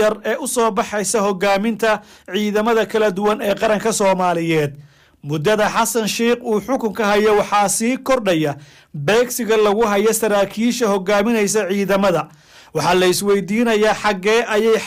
yar ee u soo baxaysa hogaaminta ciidamada kala duwan ee qaranka soomaaliyeed muddada xasan sheikh uu xukunka hayo waxaa sii kordhaya beegsiga lagu hayo saraakiisha hogaaminaysa ciidamada waxaa la isweydiinayaa xaggee ayay